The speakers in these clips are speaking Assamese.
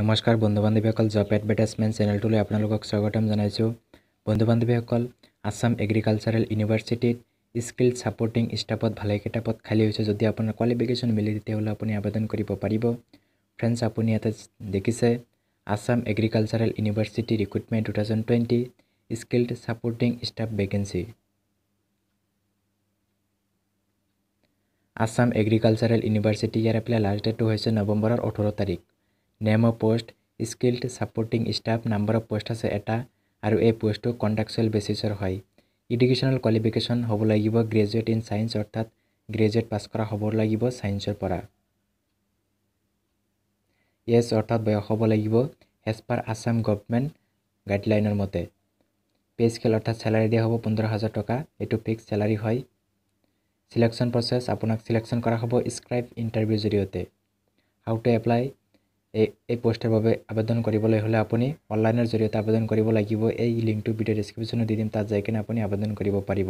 নমস্কাৰ বন্ধু বান্ধৱীসকল জব এডভাৰটাইজমেণ্ট চেনেলটোলৈ আপোনালোকক স্বাগতম জনাইছোঁ বন্ধু বান্ধৱীসকল আছাম এগ্ৰিকালচাৰেল ইউনিভাৰ্চিটিত স্কিল ছাপৰ্টিং ষ্টাফত ভালেকেইটা পদ খালী হৈছে যদি আপোনাৰ কোৱালিফিকেশ্যন মিলে তেতিয়াহ'লে আপুনি আবেদন কৰিব পাৰিব ফ্ৰেণ্ডছ আপুনি ইয়াতে দেখিছে Assam agricultural university recruitment two thousand twenty skilled supporting staff vacancy Assam agricultural university ইয়াৰ এপ্লাই লাষ্ট ডেটটো হৈছে নৱেম্বৰৰ ওঠৰ তাৰিখ নেমৰ post skilled supporting staff number of post আছে এটা আৰু এই পোষ্টটো কণ্ট্ৰেকচুৱেল বেচিছৰ হয় এডুকেশ্যনেল কোৱালিফিকেশ্যন হ'ব লাগিব গ্ৰেজুৱেট ইন ছায়েন্স অৰ্থাৎ গ্ৰেজুৱেট পাছ কৰা হ'ব লাগিব ছায়েন্সৰ পৰা এছ অৰ্থাৎ বয়স হ'ব লাগিব এজ এজপাৰ আছাম গভমেণ্ট গাইডলাইনৰ মতে পে স্কেল অৰ্থাৎ চেলাৰী দিয়া হ'ব পোন্ধৰ হাজাৰ টকা এইটো ফিক্স চেলাৰী হয় ছিলেকশ্যন প্ৰচেছ আপোনাক ছিলেকশ্যন কৰা হ'ব স্ক্ৰাইব ইণ্টাৰভিউৰ জৰিয়তে হাউ টু এপ্লাই এই এই পোষ্টৰ বাবে আবেদন কৰিবলৈ হ'লে আপুনি অনলাইনৰ জৰিয়তে আবেদন কৰিব লাগিব এই লিংকটো ভিডিঅ' ডিছক্ৰিপশ্যনত দি দিম তাত যাই কিনে আপুনি আবেদন কৰিব পাৰিব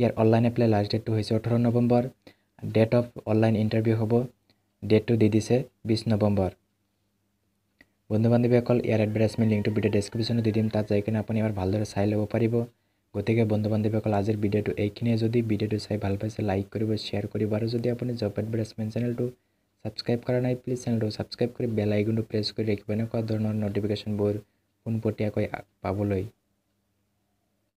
ইয়াৰ অনলাইন এপ্লাই লাষ্ট ডেটটো হৈছে ওঠৰ November date of online interview হ'ব ডেটটো দি দিছে বিছ নৱেম্বৰ বন্ধু বান্ধৱীসকল ইয়াৰ এডভাৰটাইজমেণ্ট লিংকটো ভিডিঅ' ডিছক্ৰিপশ্যনত দি দিম তাত যাই কিনে আপুনি এবাৰ ভালদৰে চাই ল'ব পাৰিব গতিকে বন্ধু বান্ধৱীসকল আজিৰ ভিডিঅ'টো এইখিনিয়ে যদি ভিডিঅ'টো চাই ভাল পাইছে লাইক কৰিব শ্বেয়াৰ কৰিব আৰু যদি আপুনি জব এডভাৰটাইজমেণ্ট চেনেলটো ছাবস্ক্ৰাইব কৰা নাই প্লিজ চেনেলটো ছাবস্ক্ৰাইব কৰি বেল আইকনটো প্ৰেছ কৰি ৰাখিব এনেকুৱা ধৰণৰ নটিফিকেশ্যনবোৰ পোনপটীয়াকৈ পাবলৈ